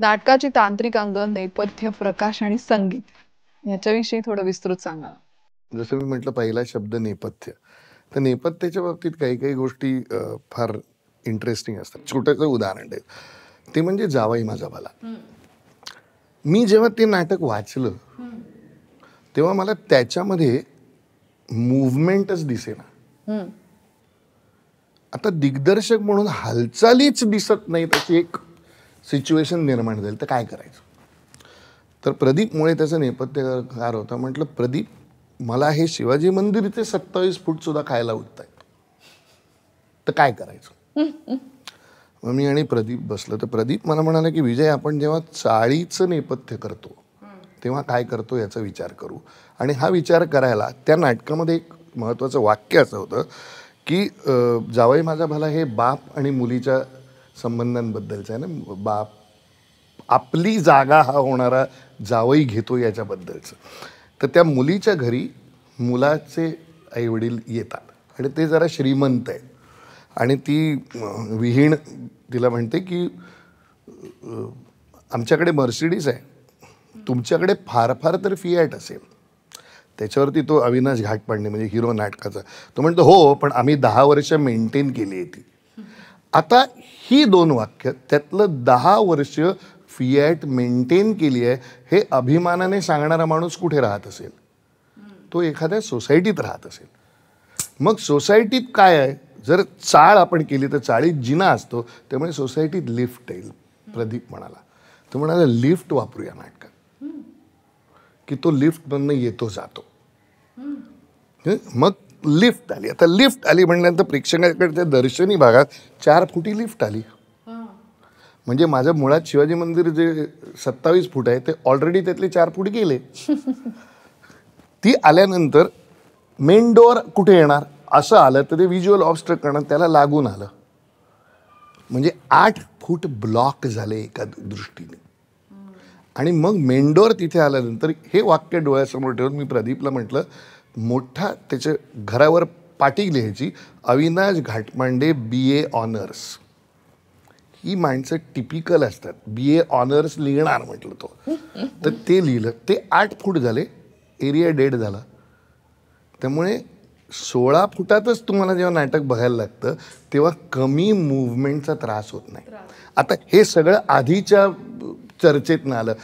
नाटकाची तांत्रिक अंग नेपथ्य प्रकाश आणि संगीत याच्याविषयी थोडं विस्तृत सांगा जसं मी म्हटलं पहिला शब्द नेपथ्य तर नेपथ्याच्या बाबतीत काही काही गोष्टी फार इंटरेस्टिंग असतात छोटंसं उदाहरण आहे ते म्हणजे जावाई माझा मला मी जेव्हा ते नाटक वाचलं तेव्हा मला त्याच्यामध्ये मुवमेंटच दिसेना आता दिग्दर्शक म्हणून हालचालीच दिसत नाहीत अशी एक सिच्युएशन निर्माण झाली तर काय करायचं तर प्रदीपमुळे त्याचं कार होता म्हटलं प्रदीप मला हे शिवाजी मंदिर इथे सत्तावीस फूट सुद्धा खायला उठत आहेत तर काय करायचं मग मी आणि प्रदीप बसलो तर प्रदीप मला म्हणाला की विजय आपण जेव्हा चाळीचं नेपथ्य करतो तेव्हा काय करतो याचा विचार करू आणि हा विचार करायला त्या नाटकामध्ये एक महत्वाचं वाक्य असं होतं की जावई माझा भला हे बाप आणि मुलीच्या संबंधांबद्दलचं आहे ना बाप आपली जागा हा होणारा जावई घेतो याच्याबद्दलचं तर त्या मुलीच्या घरी मुलाचे आईवडील येतात आणि ते जरा श्रीमंत आहे आणि ती विहीण तिला म्हणते की आमच्याकडे मर्सिडीज आहे तुमच्याकडे फार फार तर फियाट असेल त्याच्यावरती तो अविनाश घाट पाडणे म्हणजे हिरो नाटकाचा तो म्हणतो हो पण आम्ही दहा वर्ष मेंटेन केली आहे ती आता ही दोन वाक्य त्यातलं दहा वर्ष फियाट मेंटेन केली आहे हे अभिमानाने सांगणारा माणूस कुठे राहत असेल तो एखाद्या सोसायटीत राहत असेल मग सोसायटीत काय आहे जर चाळ आपण केली तर चाळीत जिना असतो त्यामुळे सोसायटीत लिफ्ट येईल प्रदीप म्हणाला तो म्हणाला लिफ्ट वापरूया नाटक की तो लिफ्टमधनं येतो जातो मग लिफ्ट आली आता लिफ्ट आली म्हणल्यानंतर प्रेक्षकाकडे दर्शनी भागात चार फुटी लिफ्ट आली म्हणजे माझं मुळात शिवाजी मंदिर जे सत्तावीस फूट आहे ते ऑलरेडी त्यातले चार फूट गेले ती आल्यानंतर मेन डोअर कुठे येणार असं आलं तर ते व्हिज्युअल ऑब्स्ट्रक करणं त्याला लागून आलं म्हणजे आठ फूट ब्लॉक झाले एका दृष्टीने आणि मग मेंडोर तिथे आल्यानंतर हे वाक्य डोळ्यासमोर ठेवून मी प्रदीपला म्हटलं मोठा त्याच्या घरावर पाटी लिहायची अविनाश घाटमांडे बी ए ऑनर्स ही माणसं टिपिकल असतात बी ए ऑनर्स लिहिणार म्हटलं तो तर ते लिहिलं ते आठ फूट झाले एरिया डेड झाला त्यामुळे सोळा फुटातच तुम्हाला जेव्हा नाटक बघायला लागतं तेव्हा कमी मुवमेंटचा त्रास होत नाही आता हे सगळं आधीच्या चर्चेत आलं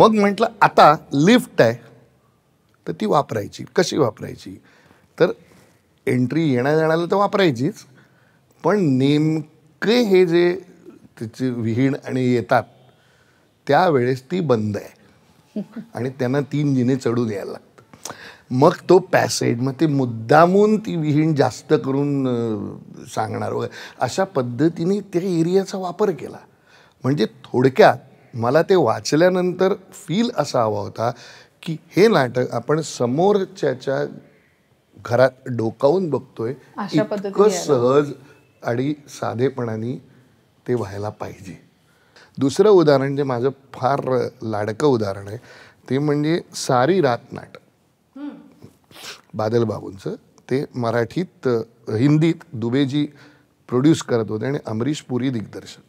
मग म्हटलं आता लिफ्ट आहे तर ती वापरायची कशी वापरायची तर एंट्री येण्या जाण्याला तर वापरायचीच पण नेमके हे जे तिची विहीण आणि येतात त्यावेळेस ती बंद आहे आणि त्यांना तीन जिने चढून यायला लागतं मग तो पॅसेज मग ते मुद्दामून ती विहीण जास्त करून सांगणार वगैरे अशा पद्धतीने त्या एरियाचा वापर केला म्हणजे थोडक्यात मला ते वाचल्यानंतर फील असा हवा होता की हे नाटक आपण समोरच्याच्या घरात डोकावून बघतोय इतकं सहज आणि साधेपणाने ते व्हायला पाहिजे दुसरं उदाहरण जे माझं फार लाडकं उदाहरण आहे ते म्हणजे सारी रात नाटक बादल बाबूंचं ते मराठीत हिंदीत दुबेजी प्रोड्यूस करत होते आणि अमरीश पुरी दिग्दर्शक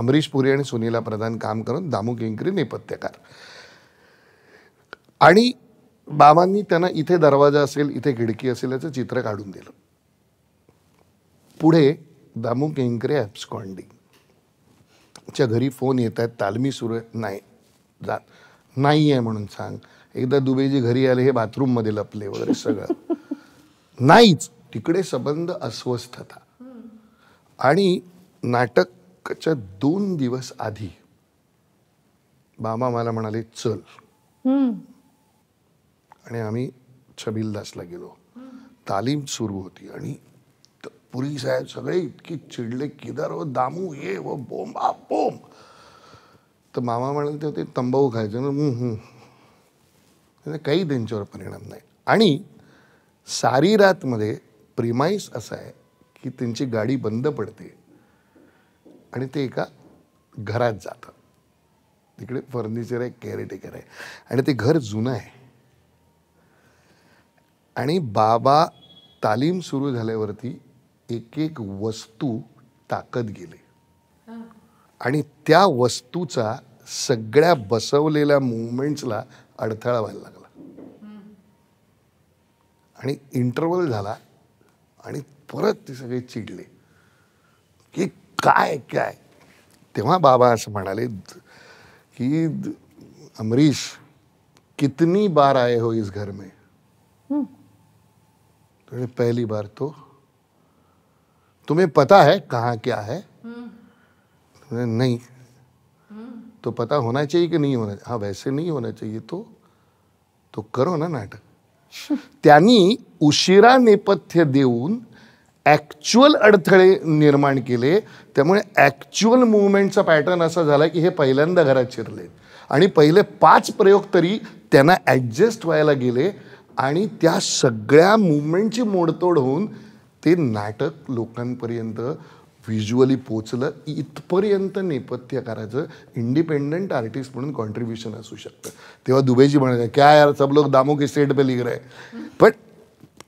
अमरीश पुरी आणि सुनीला प्रधान काम करून दामू केंकरी नेपथ्यकार आणि बाबांनी त्यांना इथे दरवाजा असेल इथे खिडकी असेल याचं चित्र काढून दिलं पुढे दामू केंकरे ॲप्सकॉन्डिंग च्या घरी फोन येत आहेत तालमी सुरू नाही जात नाही आहे म्हणून सांग एकदा दुबेजी घरी आले हे बाथरूममध्ये लपले वगैरे सगळं नाहीच तिकडे संबंध अस्वस्थता आणि नाटक च्या दोन दिवस आधी बाबा मला म्हणाले चल आणि आम्ही छबिलदासला गेलो तालीम सुरू होती आणि पुरी साहेब सगळे इतकी चिडले किदार व हो दामू ये व बोम बोंब तर मामा म्हणाले ते होते तंबाऊ खायचे ना काही त्यांच्यावर परिणाम नाही आणि सारी मध्ये प्रिमाईस असा आहे की त्यांची गाडी बंद पडते आणि ते एका घरात जातं तिकडे फर्निचर आहे केअरटेकर आहे आणि ते घर जुनं आहे आणि बाबा तालीम सुरू झाल्यावरती एक एक वस्तू ताकत गेले आणि त्या वस्तूचा सगळ्या बसवलेल्या मुवमेंट्सला अडथळा व्हायला लागला आणि इंटरवल झाला आणि परत ते सगळे चिडले काय काय तेव्हा बाबा असं म्हणाले की अमरीश कितनी बार आए हो इस घर में तो पहली बार तो तुम्हें पता है कहाँ क्या है तुमने हम्म. नहीं हम्म. तो पता होना चाहिए कि नहीं होना हाँ वैसे नहीं होना चाहिए तो तो करो ना नाटक त्यांनी उशिरा नेपथ्य देऊन ॲक्च्युअल अडथळे निर्माण केले त्यामुळे ॲक्च्युअल मुवमेंटचा पॅटर्न असा झाला की हे पहिल्यांदा घरात शिरले आणि पहिले पाच प्रयोग तरी त्यांना ॲडजस्ट व्हायला गेले आणि त्या सगळ्या मुवमेंटची मोडतोड होऊन ते नाटक लोकांपर्यंत व्हिज्युअली पोचलं इथपर्यंत नेपथ्यकाराचं इंडिपेंडंट आर्टिस्ट म्हणून कॉन्ट्रीब्युशन असू शकतं तेव्हा दुबेजी म्हणायचं क्या यार सब लोक दामो स्टेट पे लिख रहे पण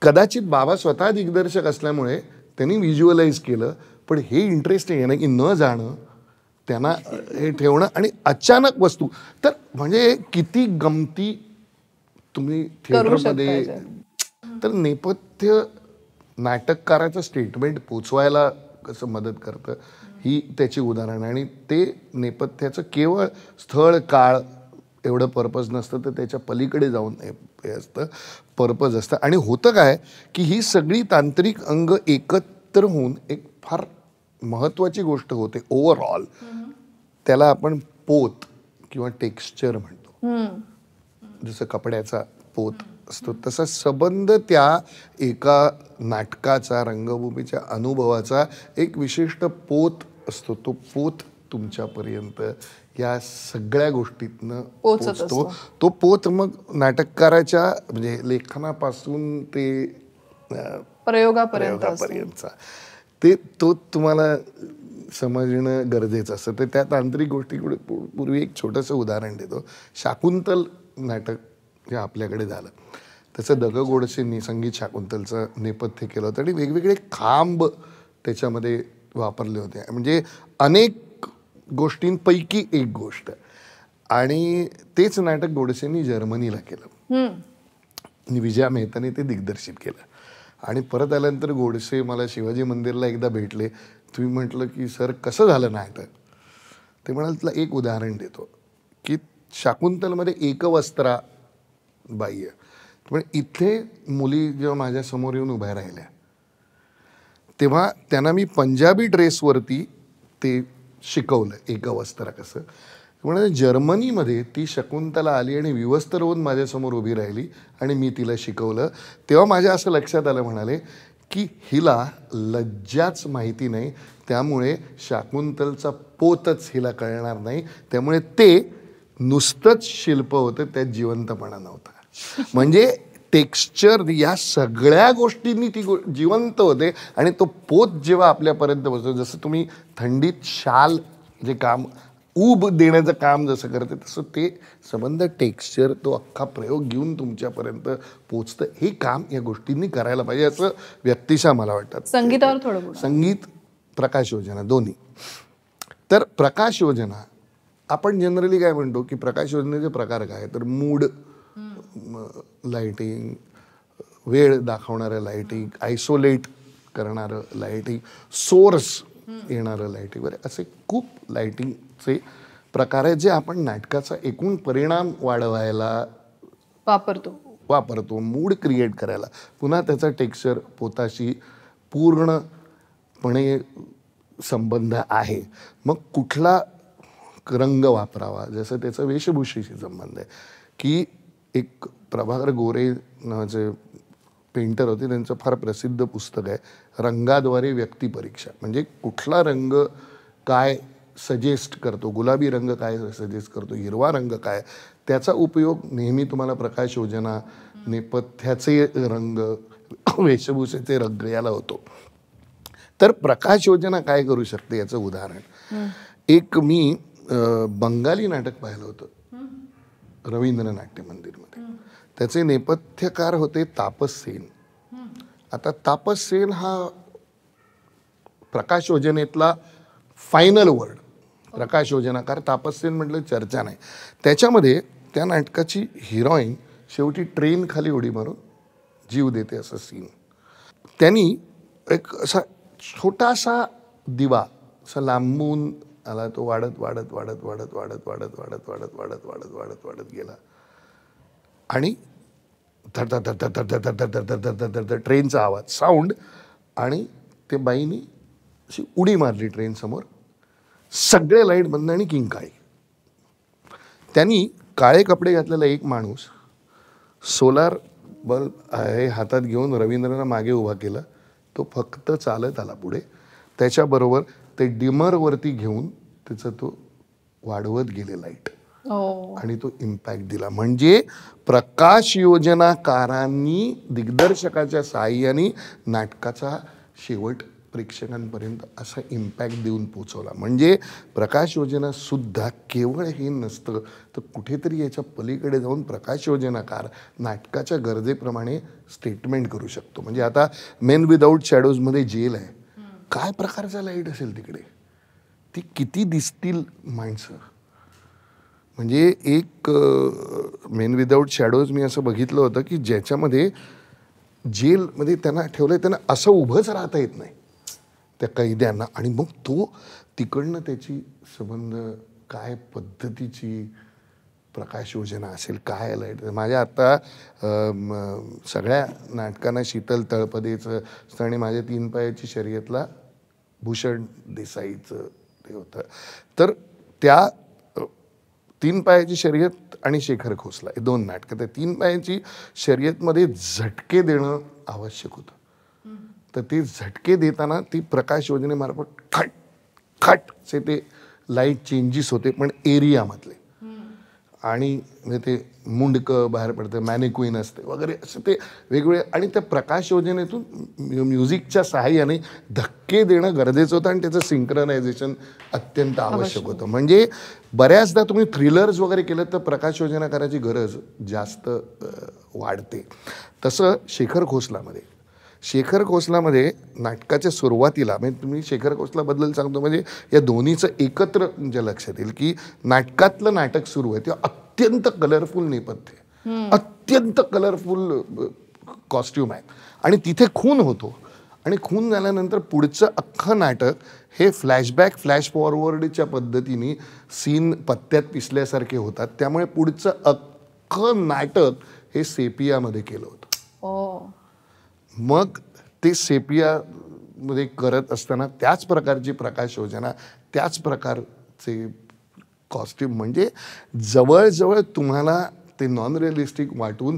कदाचित बाबा स्वतः दिग्दर्शक असल्यामुळे त्यांनी व्हिज्युअलाइज केलं पण हे इंटरेस्टिंग आहे ना की न जाणं त्यांना हे ठेवणं आणि अचानक वस्तू तर म्हणजे किती गमती तुम्ही थिएटरमध्ये तर नेपथ्य नाटककाराचं स्टेटमेंट पोचवायला कसं मदत करतं ही त्याची उदाहरण आणि ते नेपथ्याचं केवळ स्थळ काळ एवढं पर्पज नसतं तर त्याच्या पलीकडे जाऊन हे असतं पर्पज असतं आणि होतं काय की ही सगळी तांत्रिक अंग एकत्र होऊन एक फार महत्त्वाची गोष्ट होते ओव्हरऑल त्याला आपण पोत किंवा टेक्स्चर म्हणतो जसं कपड्याचा पोत असतो तसा संबंध त्या एका नाटकाचा रंगभूमीच्या अनुभवाचा एक विशिष्ट पोत असतो तो पोत तुमच्यापर्यंत या सगळ्या गोष्टीतनं पोचतो तो पोच मग नाटककाराच्या म्हणजे लेखनापासून ते प्रयोगापर्यंतचा ते तो तुम्हाला समजणं गरजेचं असतं तर त्या तांत्रिक गोष्टीकडे पूर्वी एक छोटंसं उदाहरण देतो शाकुंतल नाटक जे आपल्याकडे झालं त्याचं दग गोडसेंनी संगीत शाकुंतलचं नेपथ्य केलं होतं आणि वेगवेगळे खांब त्याच्यामध्ये वापरले होते म्हणजे अनेक गोष्टींपैकी एक गोष्ट आणि तेच नाटक गोडसेंनी जर्मनीला केलं विजया मेहताने ते दिग्दर्शित केलं आणि परत आल्यानंतर गोडसे मला शिवाजी मंदिरला एकदा भेटले तुम्ही म्हटलं की सर कसं झालं नाटक ते म्हणाल तुला एक उदाहरण देतो की शाकुंतलमध्ये एकवस्त्रा बाई आहे पण इथे मुली जेव्हा समोर येऊन उभ्या राहिल्या तेव्हा त्यांना मी पंजाबी ड्रेसवरती ते शिकवलं एका वस्त्रा कसं म्हणजे जर्मनीमध्ये ती शकुंतला आली आणि विवस्त्र होऊन माझ्यासमोर उभी राहिली आणि मी तिला शिकवलं तेव्हा माझ्या असं लक्षात आलं म्हणाले की हिला लज्जाच माहिती नाही त्यामुळे शाकुंतलचा पोतच हिला कळणार नाही त्यामुळे ते नुसतंच शिल्प होतं त्यात जिवंतपणा नव्हता म्हणजे टेक्स्चर या सगळ्या गोष्टींनी ती गो जिवंत होते आणि तो पोत जेव्हा आपल्यापर्यंत बसतो जसं तुम्ही थंडीत शाल जे काम ऊब देण्याचं काम जसं करते तसं ते संबंध टेक्स्चर तो अख्खा प्रयोग घेऊन तुमच्यापर्यंत पोचतं हे काम या गोष्टींनी करायला पाहिजे असं व्यक्तिशा मला वाटतं संगीतावर थोडं संगीत प्रकाश योजना दोन्ही तर प्रकाश योजना आपण जनरली काय म्हणतो की प्रकाश योजनेचे प्रकार काय तर मूड लाइटिंग वेळ दाखवणारं लायटिंग आयसोलेट करणारं लायटिंग सोर्स येणारं लायटिंग वगैरे असे खूप लायटिंगचे प्रकार आहेत जे आपण नाटकाचा एकूण परिणाम वाढवायला वापरतो वापरतो मूड क्रिएट करायला पुन्हा त्याचा टेक्स्चर पोताशी पूर्णपणे संबंध आहे मग कुठला रंग वापरावा जसं त्याचा वेशभूषेशी संबंध आहे की एक प्रभाकर गोरे नावाचे पेंटर होते त्यांचं फार प्रसिद्ध पुस्तक आहे रंगाद्वारे व्यक्तिपरीक्षा म्हणजे कुठला रंग काय सजेस्ट करतो गुलाबी रंग काय सजेस्ट करतो हिरवा रंग काय त्याचा उपयोग नेहमी तुम्हाला प्रकाश योजना नेपथ्याचे रंग वेशभूषेचे रंग याला होतो तर प्रकाश योजना काय करू शकते याचं उदाहरण एक मी बंगाली नाटक पाहिलं होतं रवींद्र नाट्य मंदिरमध्ये त्याचे नेपथ्यकार होते तापस सेन आता तापस सेन हा प्रकाश योजनेतला फायनल वर्ड प्रकाश योजनाकार तापस सेन म्हटलं चर्चा नाही त्याच्यामध्ये त्या नाटकाची हिरोईन शेवटी ट्रेन खाली उडी मारून जीव देते असं सीन त्यांनी एक असा छोटासा दिवा असा लांबून आला तो वाढत वाढत वाढत वाढत वाढत वाढत वाढत वाढत वाढत वाढत वाढत वाढत गेला आणि थर थर थर थर थर थर ट्रेनचा आवाज साऊंड आणि ते बाईनी अशी उडी मारली ट्रेन समोर सगळे लाईट बंद आणि किंकाळी त्यांनी काळे कपडे घातलेला एक माणूस सोलार बल्ब हे हातात घेऊन रवींद्रनं मागे उभा केला तो फक्त चालत आला पुढे त्याच्याबरोबर ते डिमरवरती घेऊन तिचा तो वाढवत गेले लाईट हो. आणि तो इम्पॅक्ट दिला म्हणजे प्रकाश योजनाकारांनी दिग्दर्शकाच्या साह्याने नाटकाचा शेवट प्रेक्षकांपर्यंत असा इम्पॅक्ट देऊन पोचवला म्हणजे प्रकाश योजना सुद्धा केवळ हे नसतं तर कुठेतरी याच्या पलीकडे जाऊन प्रकाश योजनाकार नाटकाच्या गरजेप्रमाणे स्टेटमेंट करू शकतो म्हणजे आता मेन विदाऊट शॅडोजमध्ये जेल आहे काय प्रकारचा लाईट असेल तिकडे ती किती दिसतील माणसं म्हणजे एक मेन विदाऊट शॅडोज मी असं बघितलं होतं की ज्याच्यामध्ये जेलमध्ये म्हणजे त्यांना ठेवलं त्यांना असं उभंच राहता येत नाही त्या कैद्यांना आणि मग तो तिकडनं त्याची संबंध काय पद्धतीची प्रकाश योजना असेल काय लाईट माझ्या आत्ता सगळ्या नाटकांना शीतल तळपदेचं आणि माझ्या तीन पायाची शर्यतला भूषण देसाईचं ते तर त्या तीन पायाची शर्यत आणि शेखर खोसला हे दोन नाटकं त्या तीन पायाची शर्यतमध्ये झटके देणं आवश्यक होतं तर ते झटके देताना ती प्रकाश योजनेमार्फत खट खटचे ते लाईट चेंजेस होते पण एरियामधले आणि म्हणजे ते मुंडकं बाहेर पडतं मॅनिक्वीन असते वगैरे असं ते वेगवेगळे आणि त्या प्रकाश योजनेतून म्युझिकच्या सहाय्याने धक्के देणं गरजेचं होतं आणि त्याचं सिंक्रनायझेशन अत्यंत आवश्यक होतं म्हणजे बऱ्याचदा तुम्ही थ्रिलर्स वगैरे केलं तर प्रकाश योजना करायची गरज जास्त वाढते तसं शेखर खोसलामध्ये शेखर खोसलामध्ये नाटकाच्या सुरुवातीला म्हणजे तुम्ही शेखर बद्दल सांगतो म्हणजे या दोन्हीचं एकत्र तुमच्या म्हणजे लक्षात येईल की नाटकातलं नाटक सुरू आहे तेव्हा अत्यंत कलरफुल नेपथ्य अत्यंत कलरफुल कॉस्ट्युम आहे आणि तिथे खून होतो आणि खून झाल्यानंतर पुढचं अख्खं नाटक हे फ्लॅशबॅक फ्लॅश फॉरवर्डच्या पद्धतीने सीन पत्त्यात पिसल्यासारखे होतात त्यामुळे पुढचं अख्खं नाटक हे सेपियामध्ये केलं होतं मग ते सेपियामध्ये करत असताना त्याच प्रकारची प्रकाश योजना त्याच प्रकारचे कॉस्ट्यूम म्हणजे जवळजवळ तुम्हाला ते नॉन रिअलिस्टिक वाटून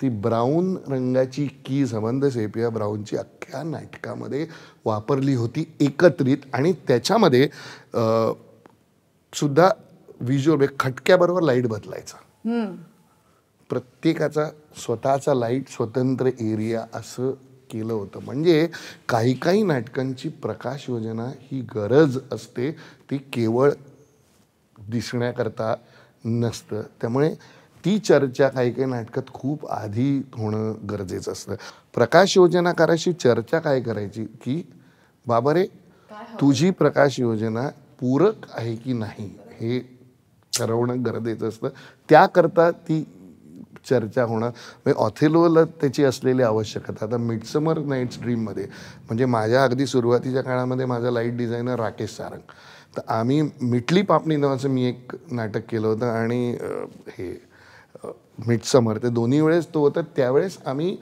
ती ब्राऊन रंगाची की संबंध सेपिया ब्राऊनची अख्ख्या नाटकामध्ये वापरली होती एकत्रित आणि त्याच्यामध्ये सुद्धा विज्युअल म्हणजे खटक्याबरोबर लाईट बदलायचा प्रत्येकाचा स्वतःचा लाईट स्वतंत्र एरिया असं केलं होतं म्हणजे काही काही नाटकांची प्रकाश योजना ही गरज असते ती केवळ दिसण्याकरता नसतं त्यामुळे ती चर्चा काही काही नाटकात खूप आधी होणं गरजेचं असतं प्रकाश योजनाकाराशी चर्चा काय करायची की बाबा रे तुझी प्रकाश योजना पूरक आहे की नाही हे ठरवणं गरजेचं असतं त्याकरता ती चर्चा होणं म्हणजे ऑथेलोला त्याची असलेली आवश्यकता आता मिडसमर नाईट्स ड्रीममध्ये म्हणजे माझ्या अगदी सुरुवातीच्या काळामध्ये माझा लाईट डिझायनर राकेश सारंग तर आम्ही मिटली पापणी नावाचं मी एक नाटक केलं होतं आणि हे मिडसमर ते दोन्ही वेळेस तो होता त्यावेळेस आम्ही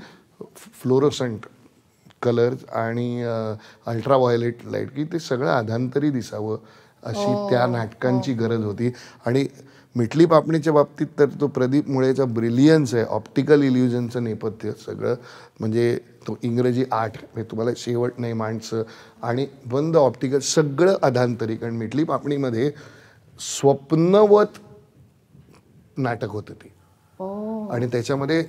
फ्लोरोसंट कलर्स आणि अल्ट्रा व्हायलेट लाईट की ते सगळं आधांतरी दिसावं अशी त्या नाटकांची हो. गरज होती आणि मिठली पापणीच्या बाबतीत तर तो प्रदीप मुळेचा ब्रिलियन्स आहे ऑप्टिकल इल्युजनचं नेपथ्य सगळं म्हणजे तो इंग्रजी आठ म्हणजे तुम्हाला शेवट नाही माणसं आणि बंद ऑप्टिकल सगळं अधांतरी कारण मिठली पापणीमध्ये स्वप्नवत नाटक होतं ते आणि त्याच्यामध्ये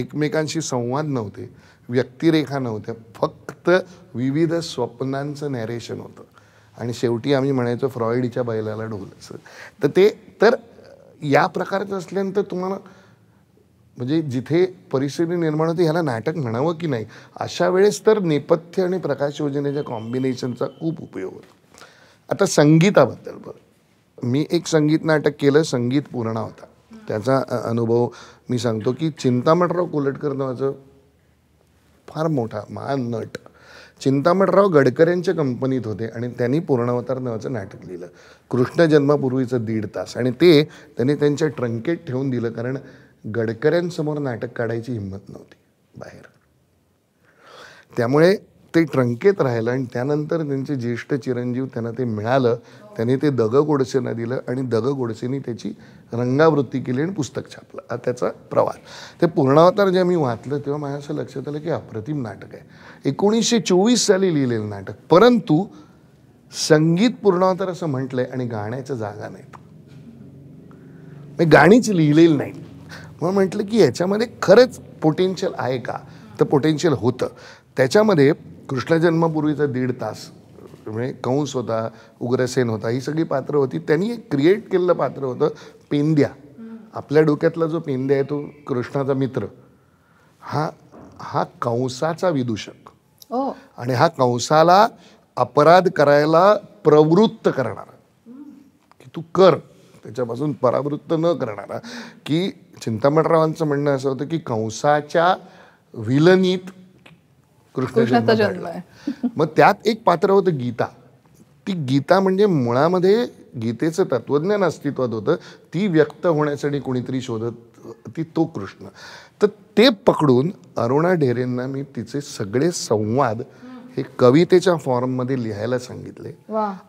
एकमेकांशी संवाद नव्हते व्यक्तिरेखा नव्हत्या फक्त विविध स्वप्नांचं नॅरेशन होतं आणि शेवटी आम्ही म्हणायचो फ्रॉइडच्या बैलाला ढोलाचं तर ते तर या प्रकारचं असल्यानंतर तुम्हाला म्हणजे जिथे परिस्थिती निर्माण होती ह्याला नाटक म्हणावं की नाही अशा वेळेस तर नेपथ्य आणि प्रकाश योजनेच्या कॉम्बिनेशनचा खूप उपयोग होतो आता संगीताबद्दल बरं मी एक संगीत नाटक केलं संगीत पूर्णा होता त्याचा अनुभव मी सांगतो की चिंतामणराव कोलटकर नावाचं फार मोठा महान नट चिंतामणराव गडकऱ्यांच्या कंपनीत होते आणि त्यांनी पूर्णावतार नावाचं नाटक लिहिलं कृष्ण जन्मापूर्वीचं दीड तास आणि ते त्यांनी त्यांच्या ट्रंकेट ठेवून दिलं कारण गडकऱ्यांसमोर नाटक काढायची हिंमत नव्हती बाहेर त्यामुळे ते ट्रंकेत राहिलं आणि त्यानंतर त्यांचे ज्येष्ठ चिरंजीव त्यांना ते मिळालं त्याने ते दग गोडसेना दिलं आणि दग गोडसेंनी त्याची रंगावृत्ती केली आणि पुस्तक छापलं हा त्याचा प्रवास ते पूर्णावतार जेव्हा मी वाचलं तेव्हा माझ्या असं लक्षात आलं की अप्रतिम नाटक आहे एकोणीसशे चोवीस साली लिहिलेलं नाटक परंतु संगीत पूर्णावतार असं म्हटलंय आणि गाण्याचं जागा नाहीत मी गाणीच लिहिलेली नाही म्हणून म्हटलं की याच्यामध्ये खरंच पोटेन्शियल आहे का तर पोटेन्शियल होतं त्याच्यामध्ये कृष्णजन्मापूर्वीचा दीड तास म्हणजे कंस होता उग्रसेन होता ही सगळी पात्र होती त्यांनी एक क्रिएट केलेलं पात्र होतं पेंद्या आपल्या डोक्यातला जो पेंद्या आहे तो कृष्णाचा मित्र हा हा कंसाचा विदूषक आणि हा कंसाला अपराध करायला प्रवृत्त करणारा की तू कर त्याच्यापासून परावृत्त न करणारा की चिंतामणरावांचं म्हणणं असं होतं की कंसाच्या विलनीत कृष्णाचा जन्म आहे मग त्यात एक पात्र होतं गीता ती गीता म्हणजे मुळामध्ये गीतेचं तत्वज्ञान अस्तित्वात होतं ती व्यक्त होण्यासाठी कोणीतरी शोधत ती तो कृष्ण तर ते पकडून अरुणा ढेरेंना मी तिचे सगळे संवाद हे कवितेच्या फॉर्ममध्ये लिहायला सांगितले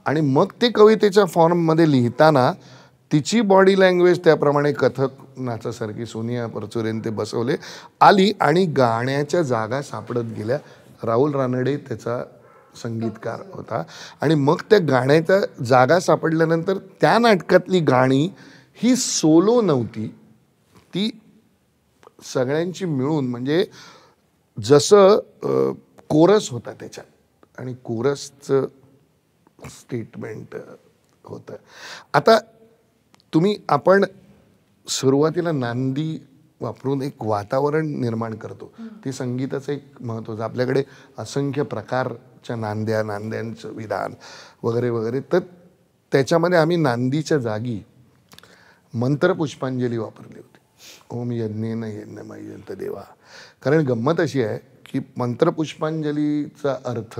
आणि मग ते कवितेच्या फॉर्ममध्ये लिहिताना तिची बॉडी लँग्वेज त्याप्रमाणे कथक नाचासारखी सोनिया परचुरेन ते बसवले आली आणि गाण्याच्या जागा सापडत गेल्या राहुल रानडे त्याचा संगीतकार होता आणि मग त्या गाण्याच्या जागा सापडल्यानंतर त्या नाटकातली गाणी ही सोलो नव्हती ती सगळ्यांची मिळून म्हणजे जसं कोरस होता त्याच्यात आणि कोरसचं स्टेटमेंट होतं आता तुम्ही आपण सुरुवातीला नांदी वापरून एक वातावरण निर्माण करतो ते संगीताचं एक महत्त्वाचं आपल्याकडे असंख्य प्रकारच्या नांद्या नांद्यांचं विधान वगैरे वगैरे तर त्याच्यामध्ये आम्ही नांदीच्या जागी मंत्रपुष्पांजली वापरली होती ओम यज्ञेन यज्ञ मयंत देवा कारण गंमत अशी आहे की मंत्रपुष्पांजलीचा अर्थ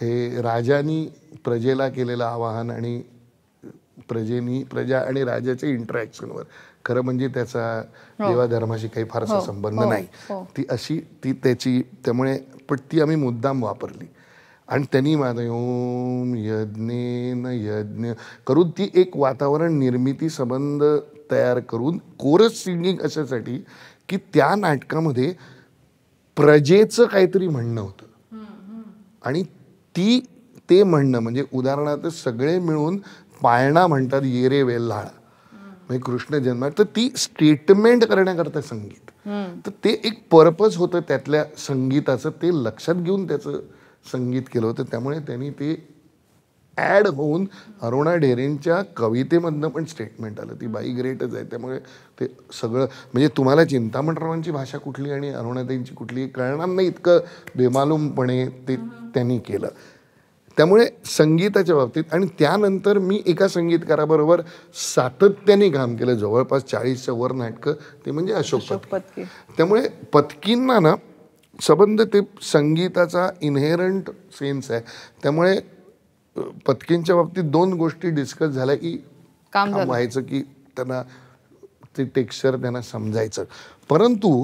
हे राजानी प्रजेला केलेलं आवाहन आणि प्रजेनी प्रजा आणि राजाच्या इंटरॅक्शनवर खरं म्हणजे त्याचा हो. देवा धर्माशी काही फारसा हो. संबंध हो. नाही ती अशी ती त्याची त्यामुळे पण ती आम्ही मुद्दाम वापरली आणि त्यांनी ओम यज्ञेन यज्ञ करून ती एक वातावरण निर्मिती संबंध तयार करून कोरस सिंगिंग अशासाठी की त्या नाटकामध्ये प्रजेचं काहीतरी म्हणणं होतं आणि ती ते म्हणणं म्हणजे उदाहरणार्थ सगळे मिळून पाळणा म्हणतात येरे वेल्हाळ म्हणजे कृष्ण जन्मात तर ती स्टेटमेंट करण्याकरता संगीत तर ते एक पर्पज होतं त्यातल्या संगीताचं ते लक्षात घेऊन त्याचं संगीत केलं होतं त्यामुळे त्यांनी ते ॲड होऊन अरुणा ढेरेंच्या कवितेमधनं पण स्टेटमेंट आलं ती बाई ग्रेटच आहे त्यामुळे ते सगळं म्हणजे तुम्हाला चिंतामणरावांची भाषा कुठली आणि अरुणाताईंची कुठली कळणार नाही इतकं बेमालूमपणे ते त्यांनी केलं त्यामुळे संगीताच्या बाबतीत आणि त्यानंतर मी एका संगीतकाराबरोबर सातत्याने काम केलं जवळपास चाळीसच्या वर नाटकं ते म्हणजे अशोक पत्की त्यामुळे पत्कींना ना संबंध ते संगीताचा इनहेरंट सेन्स आहे त्यामुळे पत्कींच्या बाबतीत दोन गोष्टी डिस्कस झाल्या की काम व्हायचं की त्यांना ते टेक्स्चर त्यांना समजायचं परंतु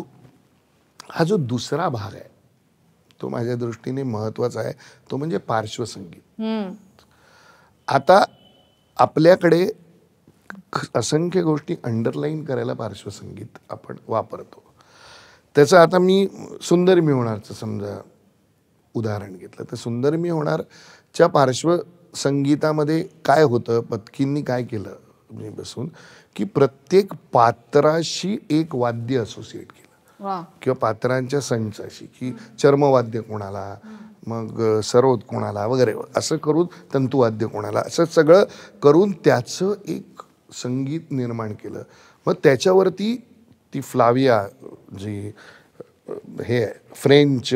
हा जो दुसरा भाग आहे तो माझ्या दृष्टीने महत्वाचा आहे तो म्हणजे पार्श्वसंगीत आता आपल्याकडे असंख्य गोष्टी अंडरलाईन करायला पार्श्वसंगीत आपण वापरतो त्याचं आता मी सुंदर मी होणारचं समजा उदाहरण घेतलं तर सुंदर मी होणारच्या पार्श्वसंगीतामध्ये काय होतं पत्कींनी काय केलं बसून की प्रत्येक पात्राशी एक वाद्य असोसिएट केलं किंवा पात्रांच्या संचाशी की चर्मवाद्य कोणाला मग सरोद कोणाला वगैरे असं करून तंतुवाद्य कोणाला असं सगळं करून त्याचं एक संगीत निर्माण केलं मग त्याच्यावरती ती फ्लाविया जी हे फ्रेंच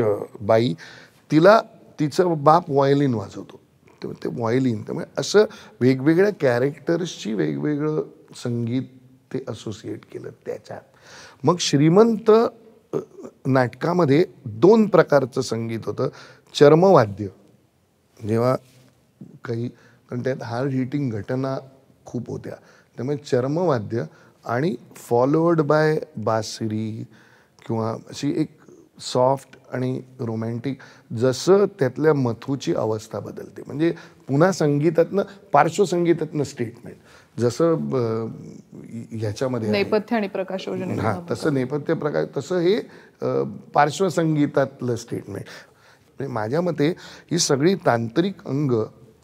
बाई तिला तिचं बाप व्हायलिन वाजवतो ते व्हायलिन त्यामुळे असं वेगवेगळ्या कॅरेक्टर्सची वेगवेगळं संगीत ते असोसिएट केलं त्याच्यात मग श्रीमंत नाटकामध्ये दोन प्रकारचं संगीत होतं चर्मवाद्य जेव्हा काही कारण त्यात हार्ड हिटिंग घटना खूप होत्या त्यामुळे चर्मवाद्य आणि फॉलोवर्ड बाय बासरी किंवा अशी एक सॉफ्ट आणि रोमॅन्टिक जसं त्यातल्या मथूची अवस्था बदलते म्हणजे पुन्हा संगीतातनं पार्श्वसंगीतातनं स्टेटमेंट जसं ह्याच्यामध्ये नेपथ्य आणि प्रकाश योजने हा तसं नेपथ्य प्रकाश तसं हे पार्श्वसंगीतातलं स्टेटमेंट म्हणजे माझ्या मते ही सगळी तांत्रिक अंग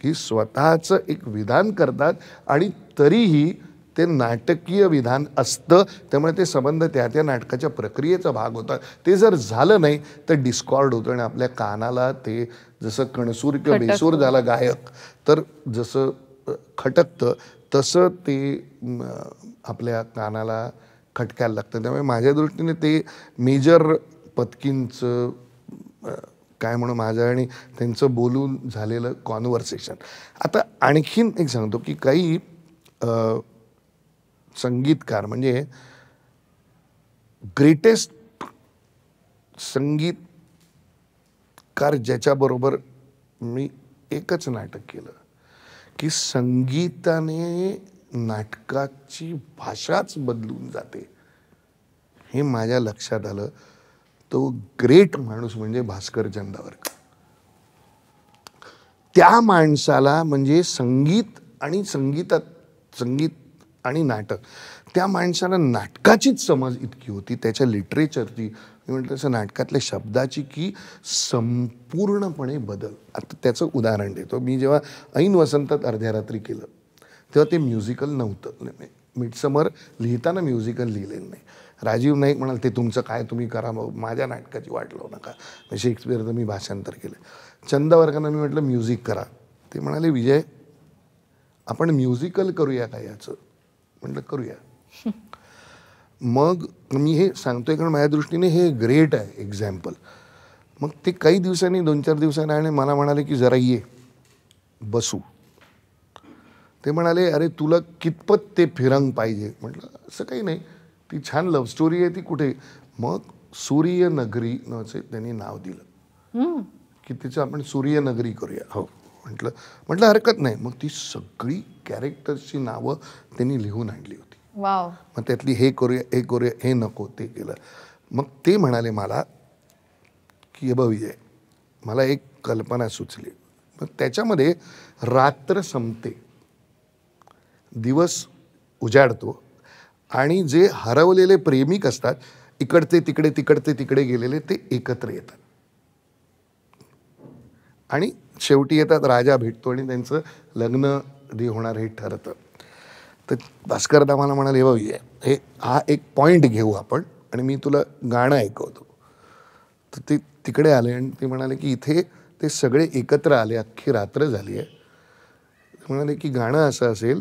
ही स्वतःचं एक विधान करतात आणि तरीही ते नाटकीय विधान असतं त्यामुळे ते संबंध त्या त्या नाटकाच्या प्रक्रियेचा भाग होता ते जर झालं नाही तर डिस्कॉर्ड होतं आणि आपल्या कानाला ते जसं कणसूर किंवा बेसूर झाला गायक तर जसं खटकतं तसं ते आपल्या कानाला खटकायला लागतं त्यामुळे माझ्या दृष्टीने ते मेजर पत्कींचं काय म्हणून माझं आणि त्यांचं बोलून झालेलं कॉन्व्हर्सेशन आता आणखीन एक सांगतो की काही संगीतकार म्हणजे ग्रेटेस्ट संगीतकार ज्याच्याबरोबर मी एकच नाटक केलं की संगीताने नाटकाची भाषाच बदलून जाते हे माझ्या लक्षात आलं तो ग्रेट माणूस म्हणजे भास्कर चंदावरकर त्या माणसाला म्हणजे संगीत आणि संगीतात संगीत आणि नाटक त्या माणसाला नाटकाचीच समज इतकी होती त्याच्या लिटरेचरची मी म्हटलं तसं नाटकातल्या शब्दाची की संपूर्णपणे बदल आता त्याचं उदाहरण देतो मी जेव्हा ऐन वसंतात अर्ध्या रात्री केलं तेव्हा ते म्युझिकल नव्हतं मिडसमर लिहिताना म्युझिकल लिहिलेलं नाही राजीव नाईक म्हणाल ते तुमचं काय तुम्ही करा माझ्या नाटकाची वाट लावू नका शेक्सपिअरचं मी भाषांतर केलं वर्गानं मी म्हटलं म्युझिक करा ते म्हणाले विजय आपण म्युझिकल करूया का याचं म्हटलं करूया मग मी हे सांगतोय कारण माझ्या दृष्टीने हे ग्रेट आहे एक्झाम्पल मग ते काही दिवसांनी दोन चार दिवसांनी आणि मला म्हणाले की जरा ये बसू ते म्हणाले अरे तुला कितपत ते फिरंग पाहिजे म्हटलं असं काही नाही ती छान लव्ह स्टोरी आहे ती कुठे मग सूर्यनगरी त्यांनी नाव दिलं की तिचं आपण सूर्यनगरी करूया हो म्हटलं म्हटलं हरकत नाही मग ती सगळी कॅरेक्टर्सची नावं त्यांनी लिहून आणली वा मग त्यातली हे करूया हे करूया हे नको ते केलं मग ते म्हणाले मला की हे विजय मला एक कल्पना सुचली मग त्याच्यामध्ये रात्र संपते दिवस उजाडतो आणि जे हरवलेले प्रेमिक असतात इकडचे तिकडे तिकडचे तिकडे गेलेले ते एकत्र येतात आणि शेवटी येतात राजा भेटतो आणि त्यांचं लग्न होणार हे ठरतं तर भास्कर मला म्हणाले हे बाबी हे हा एक पॉईंट घेऊ आपण आणि मी तुला गाणं ऐकवतो तर ते तिकडे आले आणि ते म्हणाले की इथे ते सगळे एकत्र आले अख्खी रात्र झाली आहे म्हणाले की गाणं असं असेल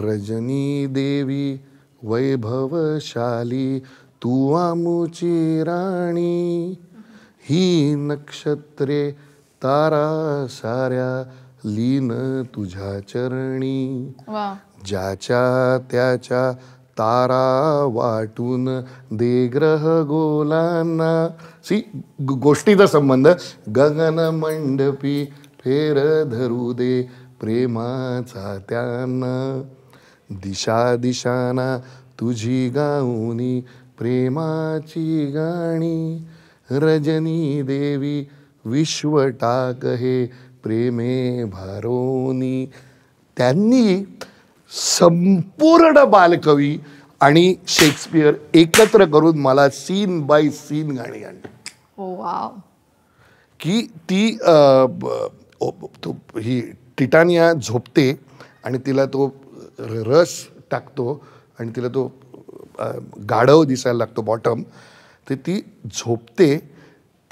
रजनी देवी वैभवशाली तू आमुची राणी ही नक्षत्रे तारा साऱ्या लीन तुझ्या चरणी ज्याच्या त्याच्या तारा वाटून दे ग्रह गोलांना सी गोष्टीचा संबंध गगन मंडपी फेर धरू दे प्रेमाचा त्यांना दिशा दिशाना तुझी गाऊनी प्रेमाची गाणी रजनी देवी विश्व टाक हे प्रेमे भारोनी त्यांनी संपूर्ण बालकवी आणि शेक्सपियर एकत्र करून मला सीन बाय सीन गाणी आणली की ती ही टिटानिया झोपते आणि तिला तो रस टाकतो आणि तिला तो गाढव दिसायला लागतो बॉटम तर ती झोपते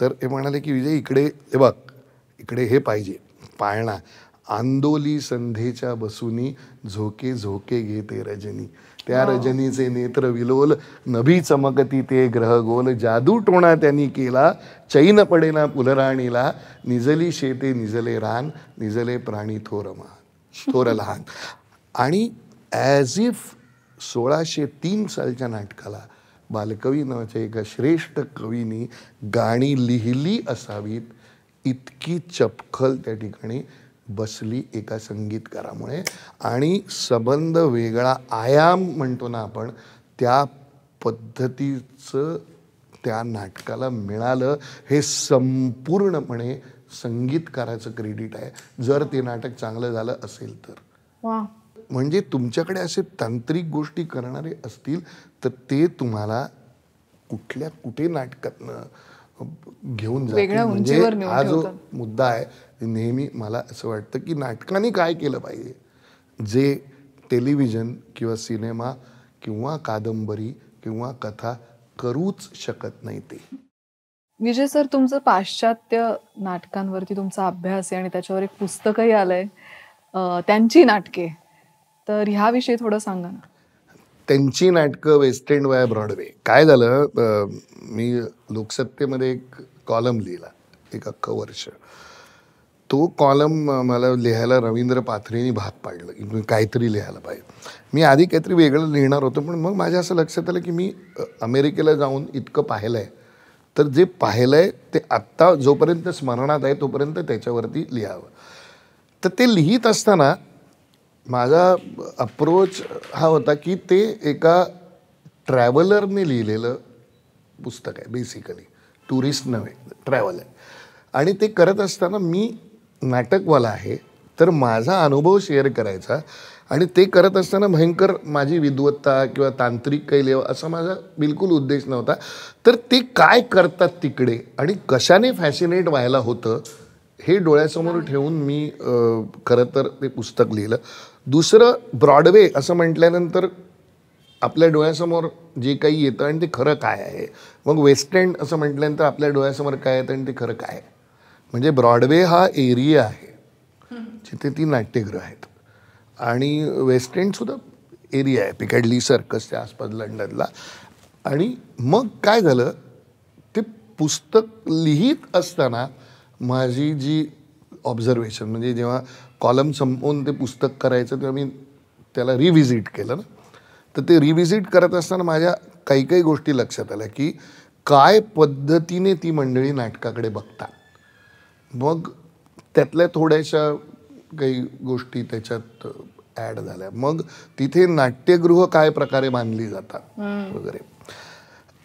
तर हे म्हणाले की विजय इकडे हे बघ इकडे हे पाहिजे पाळणा आंदोली संधेच्या बसुनी झोके झोके घेते रजनी त्या रजनीचे नेत्र विलोल नभी चमकती ते ग्रहगोल जादू टोणा त्यांनी केला चैन पडेना पुलराणीला निजली शेते निजले रान निजले प्राणी थोर महान थोर लहान आणि ॲज इफ सोळाशे तीन सालच्या नाटकाला बालकवी नावाच्या एका श्रेष्ठ कवीनी गाणी लिहिली असावीत इतकी चपखल त्या ठिकाणी बसली एका संगीतकारामुळे आणि संबंध वेगळा आयाम म्हणतो ना आपण त्या पद्धतीचं त्या नाटकाला मिळालं हे संपूर्णपणे संगीतकाराचं क्रेडिट आहे जर ते नाटक चांगलं झालं असेल तर म्हणजे तुमच्याकडे असे तांत्रिक गोष्टी करणारे असतील तर ते तुम्हाला कुठल्या कुठे नाटकातनं घेऊन जा म्हणजे हा जो मुद्दा आहे नेहमी मला असं वाटतं की नाटकांनी काय केलं पाहिजे जे टेलिव्हिजन किंवा सिनेमा किंवा कादंबरी किंवा कथा करूच शकत नाही ते विजय सर तुमचं पाश्चात्य नाटकांवरती तुमचा अभ्यास आहे आणि त्याच्यावर एक पुस्तकही आलंय त्यांची नाटके तर ह्याविषयी थोडं सांगा ना त्यांची नाटकं वेस्ट एंड वाय ब्रॉडवे काय झालं मी लोकसत्तेमध्ये एक कॉलम लिहिला एक अख्खं वर्ष तो कॉलम मला लिहायला रवींद्र पाथरेंनी भाग पाडलं की काहीतरी लिहायला पाहिजे मी आधी काहीतरी वेगळं लिहिणार होतो पण मग माझ्या असं लक्षात आलं की मी अमेरिकेला जाऊन इतकं पाहिलं आहे तर जे पाहिलं आहे ते आत्ता जोपर्यंत स्मरणात आहे तोपर्यंत त्याच्यावरती लिहावं तर ते लिहित असताना माझा अप्रोच हा होता की ते एका ट्रॅव्हलरने लिहिलेलं पुस्तक आहे बेसिकली टुरिस्ट नव्हे ट्रॅव्हल आहे आणि ते करत असताना मी नाटकवाला आहे तर माझा अनुभव शेअर करायचा आणि ते करत असताना भयंकर माझी विद्वत्ता किंवा तांत्रिक काही लेव असा माझा बिलकुल उद्देश नव्हता तर ते काय करतात तिकडे आणि कशाने फॅसिनेट व्हायला होतं हे डोळ्यासमोर ठेवून मी खरं तर ते पुस्तक लिहिलं दुसरं ब्रॉडवे असं म्हटल्यानंतर आपल्या डोळ्यासमोर जे काही येतं आणि ते खरं काय आहे मग वेस्ट एंड असं म्हटल्यानंतर आपल्या डोळ्यासमोर काय येतं आणि ते खरं काय आहे म्हणजे ब्रॉडवे हा एरिया आहे जिथे ती नाट्यगृह आहेत आणि वेस्ट सुद्धा एरिया आहे पिकॅडली सर्कसच्या आसपास लंडनला आणि मग काय झालं ते पुस्तक लिहित असताना माझी जी ऑब्झर्वेशन म्हणजे जेव्हा कॉलम संपवून ते पुस्तक करायचं तेव्हा मी त्याला रिव्हिजिट केलं ना तर ते रिव्हिजिट करत असताना माझ्या काही काही गोष्टी लक्षात आल्या की काय पद्धतीने ती मंडळी नाटकाकडे बघतात मग त्यातल्या थोड्याशा काही गोष्टी त्याच्यात ऍड झाल्या मग तिथे नाट्यगृह काय प्रकारे मानली जातात वगैरे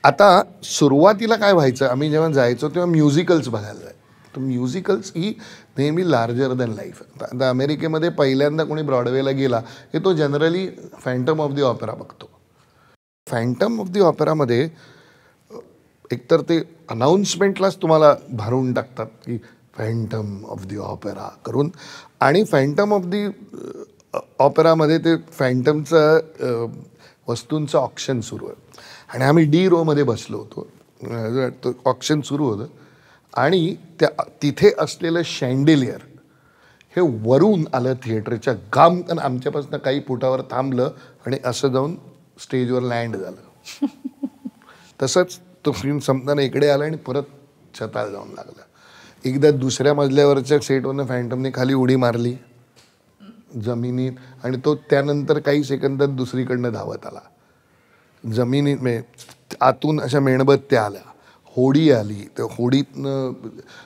आता सुरुवातीला काय व्हायचं आम्ही जेव्हा जायचो तेव्हा म्युझिकल्स बघायला जाय तर म्युझिकल्स ही नेहमी लार्जर दॅन लाईफ आता अमेरिकेमध्ये पहिल्यांदा कोणी ब्रॉडवेला गेला की तो generally phantom of the opera बघतो फॅन्टम ऑफ दी ऑपेरामध्ये एकतर ते अनाऊन्समेंटलाच तुम्हाला भरून टाकतात की फॅन्टम ऑफ दी ऑपेरा करून आणि फॅन्टम ऑफ दी ऑपेरामध्ये ते फॅन्टमचं वस्तूंचं ऑक्शन सुरू आहे आणि आम्ही डी रोमध्ये बसलो होतो ऑक्शन सुरू होतं आणि त्या तिथे असलेलं शँडेलियर हे वरून आलं थिएटरच्या गाम आमच्यापासून काही पुटावर थांबलं आणि असं जाऊन स्टेजवर लँड झालं तसंच तो फिल्म संपताना इकडे आला आणि परत छताळ जाऊन लागला एकदा दुसऱ्या मजल्यावरच्या सेटवरनं फॅन्टमने खाली उडी मारली जमिनीत आणि तो त्यानंतर काही सेकंदात दुसरीकडनं धावत आला जमिनीत मे आतून अशा मेणबत्त्या आल्या होडी आली तर होडीतनं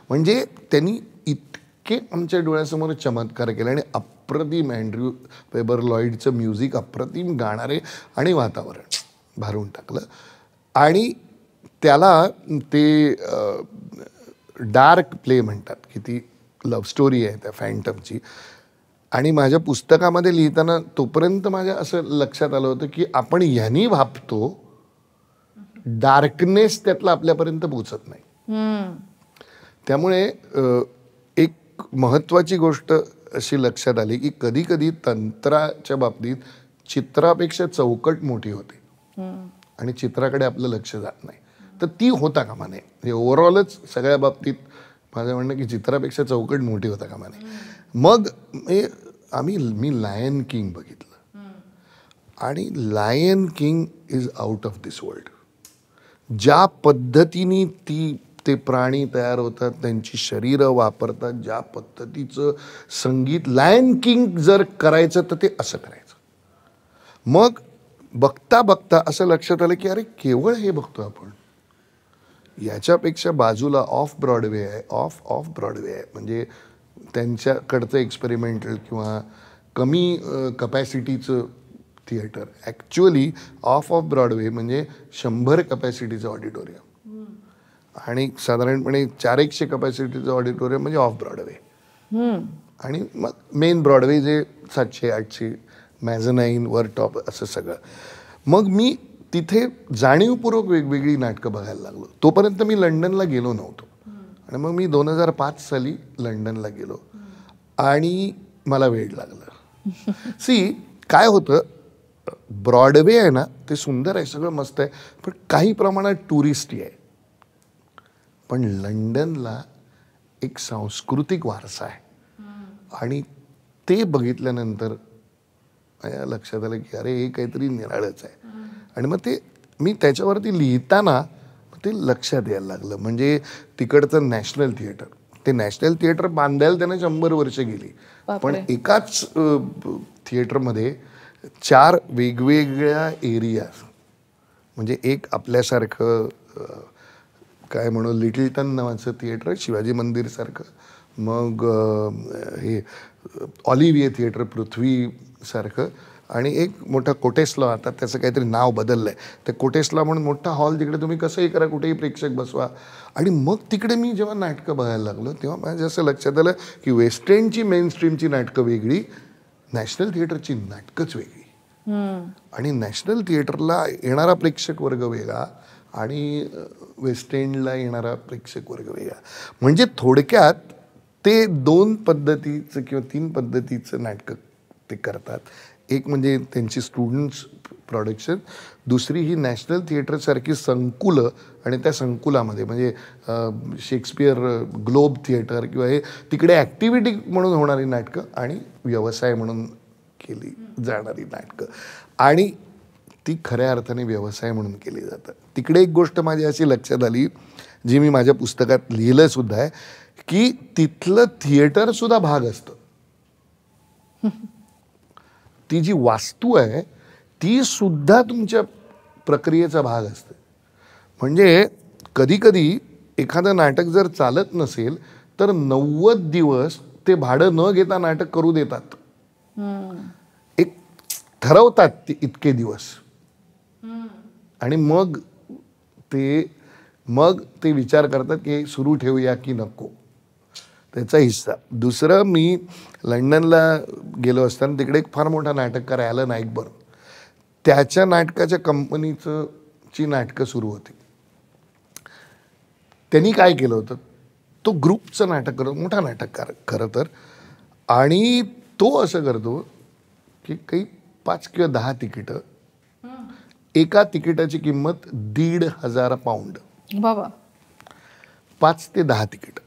म्हणजे त्यांनी इतके आमच्या डोळ्यासमोर चमत्कार केले आणि अप्रतिम अँड्र्यू पेबर लॉईडचं म्युझिक अप्रतिम गाणारे आणि वातावरण भारून टाकलं आणि त्याला ते डार्क प्ले म्हणतात की ती लव्ह स्टोरी आहे त्या फॅन्टमची आणि माझ्या पुस्तकामध्ये लिहिताना तोपर्यंत माझ्या असं लक्षात आलं होतं की आपण ह्यानी भापतो डार्कनेस त्यातला आपल्यापर्यंत पोचत नाही त्यामुळे एक महत्वाची गोष्ट अशी लक्षात आली की कधी कधी तंत्राच्या बाबतीत चित्रापेक्षा चौकट मोठी होते आणि चित्राकडे आपलं लक्ष जात नाही तर ती होता का माने म्हणजे ओव्हरऑलच सगळ्या बाबतीत माझं म्हणणं की चित्रापेक्षा चौकट मोठी होता का माने मग म्हणजे आम्ही मी लायन किंग बघितलं आणि lion king is out of this world ज्या पद्धतीने ती ते प्राणी तयार होतात त्यांची शरीरं वापरतात ज्या पद्धतीचं संगीत लायन किंग जर करायचं तर ते असं करायचं मग बघता बघता असं लक्षात आलं की अरे केवळ हे बघतो आपण याच्यापेक्षा बाजूला ऑफ ब्रॉडवे आहे ऑफ ऑफ ब्रॉडवे आहे म्हणजे त्यांच्याकडचं एक्सपेरिमेंटल किंवा कमी कपॅसिटीचं theatre actually off off Broadway म्हणजे शंभर कपॅसिटीचं ऑडिटोरियम आणि साधारणपणे चार एकशे कपॅसिटीचं ऑडिटोरियम म्हणजे ऑफ ब्रॉडवे आणि मग मेन ब्रॉडवे जे सातशे आठशे मॅझनाईन वर टॉप असं सगळं मग मी तिथे जाणीवपूर्वक वेगवेगळी नाटकं बघायला लागलो तोपर्यंत मी लंडनला गेलो नव्हतो आणि मग मी दोन हजार पाच साली लंडनला गेलो आणि मला वेळ लागला सी काय होतं ब्रॉडवे आहे ना ते सुंदर आहे सगळं मस्त आहे पण काही प्रमाणात टुरिस्ट आहे पण लंडनला एक सांस्कृतिक वारसा आहे आणि ते बघितल्यानंतर लक्षात आलं की अरे हे काहीतरी निराळच आहे आणि मग ते मी त्याच्यावरती लिहिताना ते लक्षात यायला लागलं म्हणजे तिकडचं नॅशनल थिएटर ते नॅशनल थिएटर बांधायला त्यांना शंभर वर्ष गेली पण एकाच थिएटरमध्ये चार वेगवेगळ्या एरिया म्हणजे एक आपल्यासारखं काय म्हणू लिटिलटन नावाचं थिएटर शिवाजी मंदिरसारखं मग हे ऑलिव्हिए थिएटर पृथ्वीसारखं आणि एक मोठा कोटेस्ला आता त्याचं काहीतरी नाव बदललं आहे ते कोटेस्ला म्हणून मोठा हॉल तिकडे तुम्ही कसंही करा कुठेही प्रेक्षक बसवा आणि मग तिकडे मी जेव्हा नाटकं बघायला लागलो तेव्हा माझ्या असं लक्षात आलं की वेस्टर्नची मेन स्ट्रीमची नाटकं वेगळी नॅशनल थिएटरची नाटकंच वेगळी आणि नॅशनल थिएटरला येणारा प्रेक्षक वर्ग वेगळा आणि वेस्टर्नला येणारा प्रेक्षक वर्ग वेगळा म्हणजे थोडक्यात ते दोन पद्धतीचं किंवा तीन पद्धतीचं नाटकं ते करतात एक म्हणजे त्यांची स्टुडंट्स प्रोडक्शन दुसरी ही नॅशनल थिएटरसारखी संकुलं आणि त्या संकुलामध्ये म्हणजे शेक्सपियर ग्लोब थिएटर किंवा हे तिकडे ॲक्टिव्हिटी म्हणून होणारी नाटकं आणि व्यवसाय म्हणून केली जाणारी नाटकं आणि ती खऱ्या अर्थाने व्यवसाय म्हणून केली जातात तिकडे एक गोष्ट माझी अशी लक्षात आली जी मी माझ्या पुस्तकात लिहिलं सुद्धा आहे की तिथलं थिएटरसुद्धा भाग असतं ती जी वास्तू आहे ती सुद्धा तुमच्या प्रक्रियेचा भाग असते म्हणजे कधीकधी एखादं नाटक जर चालत नसेल तर नव्वद दिवस ते भाडं न घेता नाटक करू देतात hmm. एक ठरवतात ते इतके दिवस hmm. आणि मग ते मग ते विचार करतात की सुरू ठेवूया की नको त्याचा हिस्सा दुसरं मी लंडनला गेलो असताना तिकडे एक फार मोठा नाटककार आलं नाईक त्याच्या नाटकाच्या कंपनीचं ची नाटकं सुरू होती त्यांनी काय केलं होतं तो ग्रुपचं नाटक करतो मोठा नाटककार खरं तर आणि तो असं करतो की काही पाच किंवा दहा तिकीटं एका तिकिटाची किंमत दीड हजार पाऊंड बाबा पाच ते दहा तिकीट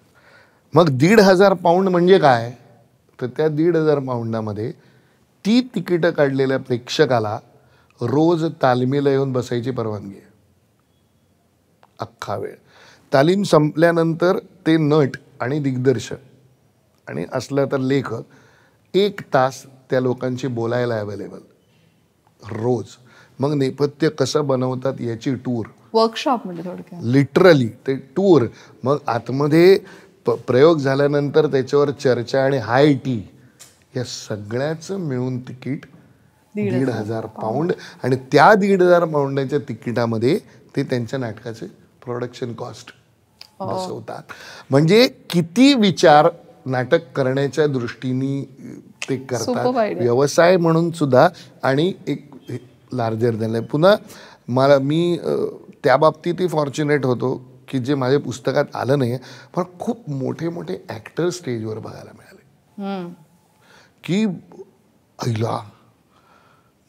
मग दीड हजार पाऊंड म्हणजे काय तर त्या दीड हजार पाऊंडामध्ये ती तिकीटं काढलेल्या प्रेक्षकाला रोज तालमीला येऊन बसायची परवानगी आहे अख्खा वेळ तालीम संपल्यानंतर ते नट आणि दिग्दर्शक आणि असलं तर लेखक एक तास त्या लोकांशी बोलायला अवेलेबल रोज मग नेपथ्य कसं बनवतात याची टूर वर्कशॉप म्हणजे थोडक्यात लिटरली ते टूर मग आतमध्ये प्रयोग झाल्यानंतर त्याच्यावर चर्चा आणि हाय टी या सगळ्याचं मिळून तिकीट दीड हजार पाऊंड आणि त्या दीड हजार पाऊंडाच्या तिकिटामध्ये ते त्यांच्या नाटकाचे प्रोडक्शन हो. कॉस्ट बसवतात म्हणजे किती विचार नाटक करण्याच्या दृष्टीने ते करतात व्यवसाय म्हणून सुद्धा आणि एक लार्जर झालंय पुन्हा मला मी त्या बाबतीतही फॉर्च्युनेट होतो की जे माझ्या पुस्तकात आलं नाही पण खूप मोठे मोठे ऍक्टर स्टेजवर बघायला मिळाले की ऐला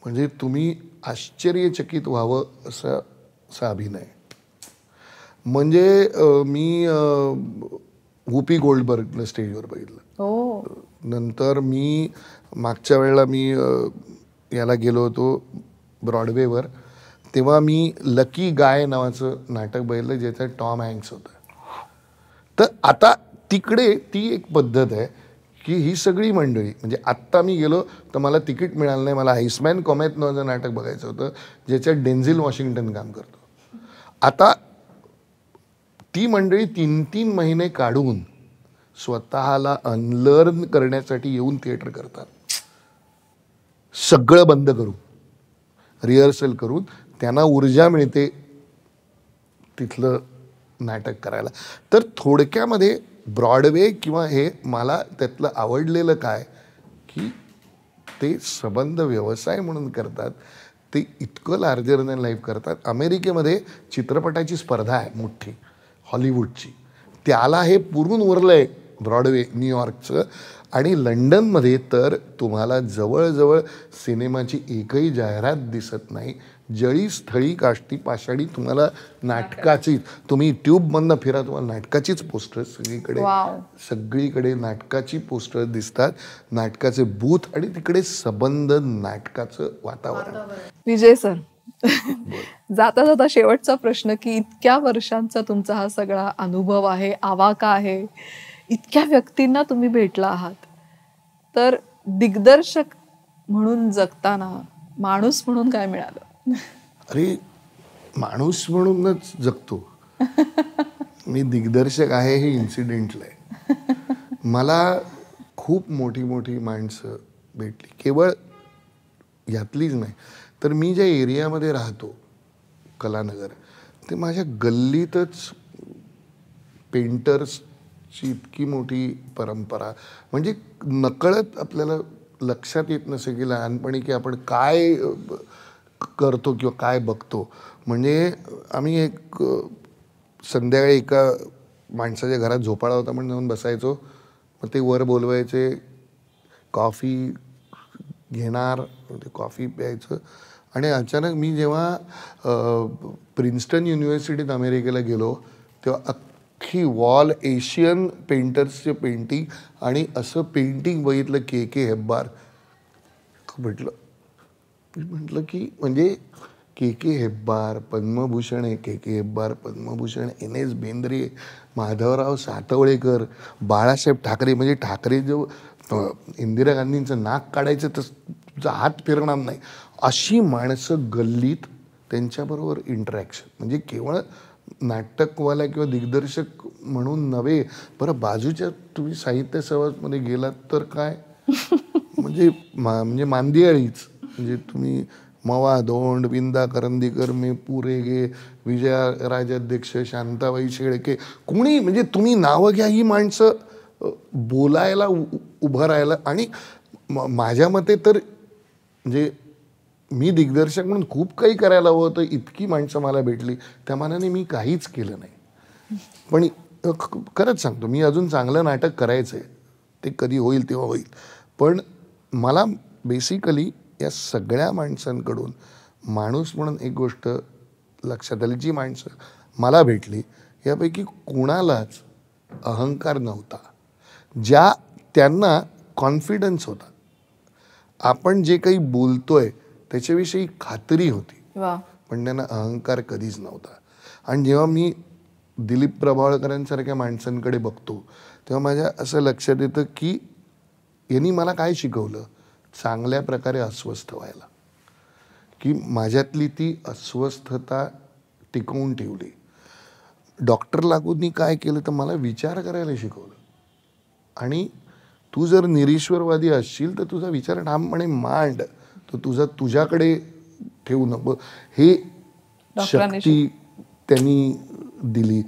म्हणजे तुम्ही आश्चर्यचकित व्हावं असं असा अभिनय म्हणजे मी वुपी गोल्डबर्गनं स्टेजवर बघितलं हो. नंतर मी मागच्या वेळेला मी याला गेलो होतो ब्रॉडवेवर तेव्हा मी लकी गाय नावाचं नाटक बघितलं ज्याचं टॉम हँक्स होतं तर आता तिकडे ती एक पद्धत आहे की ही सगळी मंडळी म्हणजे आत्ता मी गेलो तर मला तिकीट मिळालं नाही मला हाईसमॅन कॉमेत नावाचं नाटक बघायचं होतं ज्याच्यात डेन्झिल वॉशिंग्टन काम करतो आता ती मंडळी तीन तीन महिने काढून स्वतःला अनलर्न करण्यासाठी येऊन थिएटर करतात सगळं बंद करून रिहर्सल करून त्यांना ऊर्जा मिळते तिथलं नाटक करायला तर थोडक्यामध्ये ब्रॉडवे किंवा हे मला त्यातलं आवडलेलं काय की ते सबंध व्यवसाय म्हणून करतात ते इतकं लार्जर दॅन लाईफ करतात अमेरिकेमध्ये चित्रपटाची स्पर्धा आहे मोठी हॉलिवूडची त्याला हे पुरून उरलं आहे ब्रॉडवे न्यूयॉर्कचं आणि लंडनमध्ये तर तुम्हाला जवळजवळ सिनेमाची एकही जाहिरात दिसत नाही जळी स्थळी काष्टी पाषाणी तुम्हाला नाटकाची तुम्ही ट्यूब बंद फिरा तुम्हाला नाटकाचीच पोस्टर सगळीकडे सगळीकडे नाटकाची पोस्टर दिसतात नाटकाचे बूथ आणि तिकडे सबंध नाटकाचं वातावरण विजय सर जाता जाता शेवटचा प्रश्न की इतक्या वर्षांचा तुमचा हा सगळा अनुभव आहे आवाका आहे इतक्या व्यक्तींना तुम्ही भेटला आहात तर दिग्दर्शक म्हणून जगताना माणूस म्हणून काय मिळालं अरे माणूस म्हणूनच जगतो मी दिग्दर्शक आहे हे इन्सिडेंटल आहे मला खूप मोठी मोठी माणसं भेटली केवळ यातलीच नाही तर मी ज्या एरियामध्ये राहतो कलानगर ते माझ्या गल्लीतच पेंटर्सची इतकी मोठी परंपरा म्हणजे नकळत आपल्याला लक्षात येत नसे की लहानपणी की आपण काय करतो किंवा काय बघतो म्हणजे आम्ही एक संध्याकाळी एका माणसाच्या घरात झोपाळा होता म्हणून जाऊन बसायचो मग ते वर बोलवायचे कॉफी घेणार ते कॉफी प्यायचं आणि अचानक मी जेव्हा प्रिन्स्टन युनिव्हर्सिटीत अमेरिकेला गेलो तेव्हा अख्खी वॉल एशियन पेंटर्सचे पेंटिंग आणि असं पेंटिंग बघितलं के के हेब्बार म्हटलं म्हटलं की म्हणजे के के हेब्बार पद्मभूषण आहे K K Hebbar Padma Bhushan N S Bendre Madhavrao Satavalekar Balasaheb Thackeray म्हणजे ठाकरे जो इंदिरा गांधींचं नाक काढायचं तर तुमचा हात फिरणार नाही अशी माणसं गल्लीत त्यांच्याबरोबर इंटरॅक्शन म्हणजे केवळ नाटकवाला किंवा दिग्दर्शक म्हणून नव्हे बरं बाजूच्या तुम्ही साहित्य सभामध्ये गेलात तर काय म्हणजे मा म्हणजे मांदियाळीच म्हणजे तुम्ही मवा धोंड विंदा करंदीकर मे पुरे गे विजया राजाध्यक्ष शांताबाई शेळके कोणी म्हणजे तुम्ही नावं घ्या ही माणसं बोलायला उभं राहायला आणि माझ्या मते तर म्हणजे मी दिग्दर्शक म्हणून खूप काही करायला हवं होतं इतकी माणसं मला भेटली त्या मानाने मी काहीच केलं नाही पण खरंच सांगतो मी अजून चांगलं नाटक करायचं आहे ते कधी होईल तेव्हा होईल पण मला बेसिकली या सगळ्या माणसांकडून माणूस म्हणून एक गोष्ट लक्षात आली जी माणसं मला भेटली यापैकी कोणालाच अहंकार नव्हता ज्या त्यांना कॉन्फिडन्स होता आपण जे काही बोलतोय त्याच्याविषयी खात्री होती पण त्यांना अहंकार कधीच नव्हता आणि जेव्हा मी दिलीप प्रभाळकरांसारख्या माणसांकडे बघतो तेव्हा माझ्या असं लक्षात येतं की यांनी मला काय शिकवलं चांगल्या प्रकारे अस्वस्थ व्हायला की माझ्यातली ती अस्वस्थता टिकवून ठेवली डॉक्टर लागूनी काय केलं तर मला विचार करायला शिकवलं आणि तू जर निरीश्वरवादी असशील तर तुझा विचार ठामपणे मांड तो तुझा तुझ्याकडे ठेवू नको हे शक्ती त्यांनी दिली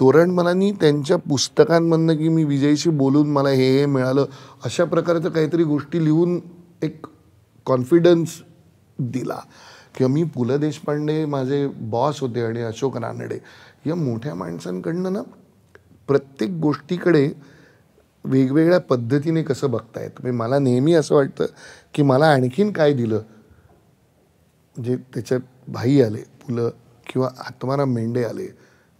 तोरण मलानी त्यांच्या पुस्तकांमधनं की मी विजयशी बोलून मला हे हे मिळालं अशा प्रकारचं काहीतरी गोष्टी लिहून एक कॉन्फिडन्स दिला किंवा मी पु ल देशपांडे माझे बॉस होते आणि अशोक रानडे या मोठ्या माणसांकडनं ना प्रत्येक गोष्टीकडे वेगवेगळ्या पद्धतीने कसं बघता येत म्हणजे मला नेहमी असं वाटतं की मला आणखीन काय दिलं जे त्याच्यात भाई आले पुलं किंवा आत्माराम मेंढे आले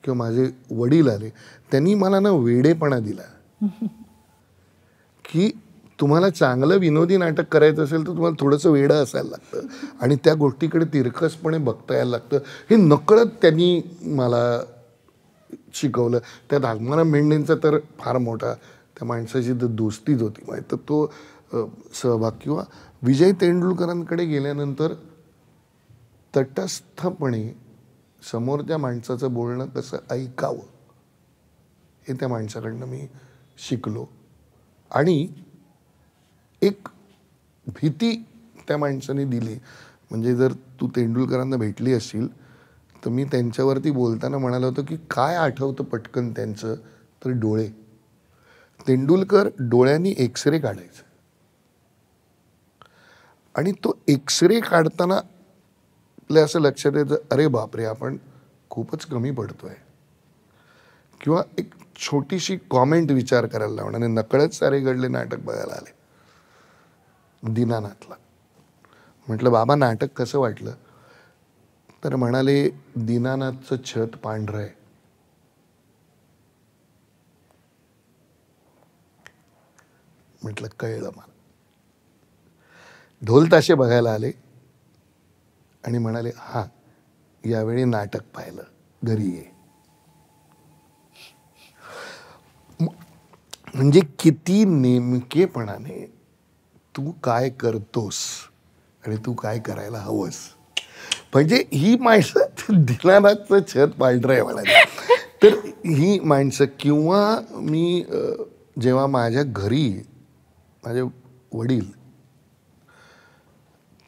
किंवा माझे वडील आले त्यांनी मला ना वेडेपणा दिला की तुम्हाला चांगलं विनोदी नाटक करायचं असेल तर तुम्हाला थोडंसं वेडं असायला लागतं आणि त्या गोष्टीकडे तिरकसपणे बघता यायला लागतं हे नकळत त्यांनी मला शिकवलं त्या आगमाराम मेंढेंचा तर फार मोठा त्या माणसाची तर दोस्तीच होती माहिती तर तो सहभाग किंवा विजय तेंडुलकरांकडे गेल्यानंतर तटस्थपणे समोर त्या माणसाचं बोलणं कसं ऐकावं हे त्या माणसाकडनं मी शिकलो आणि एक भीती त्या माणसाने दिली म्हणजे जर तू तेंडुलकरांना भेटली असशील तर मी त्यांच्यावरती बोलताना म्हणालो होतो की काय आठवतं पटकन त्यांचं तर डोळे तेंडुलकर डोळ्यांनी एक्सरे काढायचं आणि तो एक्सरे काढताना आपल्या असं लक्षात येतं अरे बापरे आपण खूपच कमी पडतोय किंवा एक छोटीशी कॉमेंट विचार करायला लावणार आणि नकळत सारे घडले नाटक बघायला आले दिनानाथला म्हटलं बाबा नाटक कसं वाटलं तर म्हणाले दीनानाथचं छत पांढरं आहे म्हटलं कळलं मला ढोल ताशे बघायला आले आणि म्हणाले हा यावेळी नाटक पाहिलं घरी ये म्हणजे किती नेमकेपणाने तू काय करतोस आणि तू काय करायला हवंस म्हणजे ही माणसं दिनानाथचं छत पांढरं आहे मला तर ही माणसं किंवा मी जेव्हा माझ्या घरी माझे वडील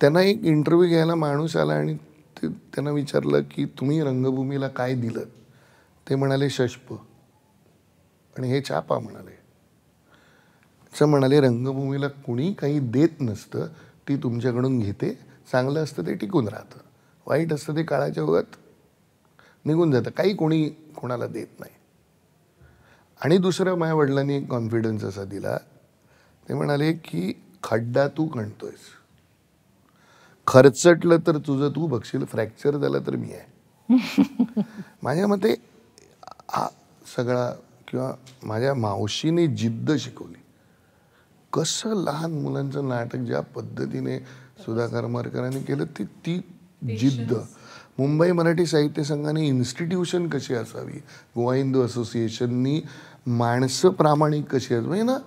त्यांना एक इंटरव्ह्यू घ्यायला माणूस आला आणि ते त्यांना विचारलं की तुम्ही रंगभूमीला काय दिलं ते म्हणाले शष्प आणि हे छापा म्हणाले असं म्हणाले रंगभूमीला कुणी काही देत नसतं ती तुमच्याकडून घेते चांगलं असतं ते टिकून राहतं वाईट असतं ते काळाच्या ओघात निघून जातं काही कोणी कोणाला देत नाही आणि दुसरं माझ्या वडिलांनी एक कॉन्फिडन्स असा दिला ते म्हणाले की खड्डा तू कणतोयस खरचटलं तर तुझं तू बघशील फ्रॅक्चर झालं तर मी आहे माझ्या मते हा सगळा किंवा माझ्या मावशीने जिद्द शिकवली कसं लहान मुलांचं नाटक ज्या पद्धतीने सुधाकर मारकरांनी केलं ती ती जिद्द मुंबई मराठी साहित्य संघाने इन्स्टिट्यूशन कशी असावी गोवा हिंदू असोसिएशननी माणसं प्रामाणिक कशी असावी म्हणजे ना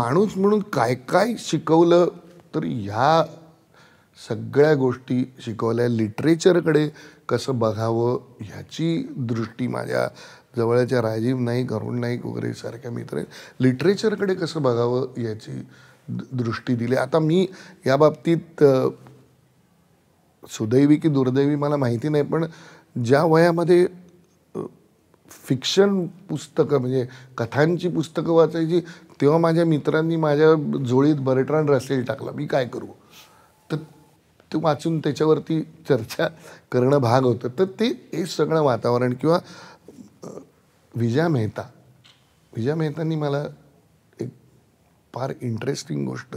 माणूस म्हणून काय काय शिकवलं तर ह्या सगळ्या गोष्टी शिकवल्या लिटरेचरकडे कसं बघावं ह्याची दृष्टी माझ्या जवळच्या राजीव नाईक अरुण नाईक वगैरे सारख्या मित्र लिटरेचरकडे कसं बघावं याची दृष्टी दिली आता मी या बाबतीत सुदैवी की दुर्दैवी मला माहिती नाही पण ज्या वयामध्ये फिक्शन पुस्तकं म्हणजे कथांची पुस्तकं वाचायची तेव्हा माझ्या मित्रांनी माझ्या जोळीत बरेट्रान रसेल टाकला मी काय करू तर ते वाचून त्याच्यावरती चर्चा करणं भाग होतं तर ते हे सगळं वातावरण किंवा विजया मेहता विजया मेहतांनी मला एक फार इंटरेस्टिंग गोष्ट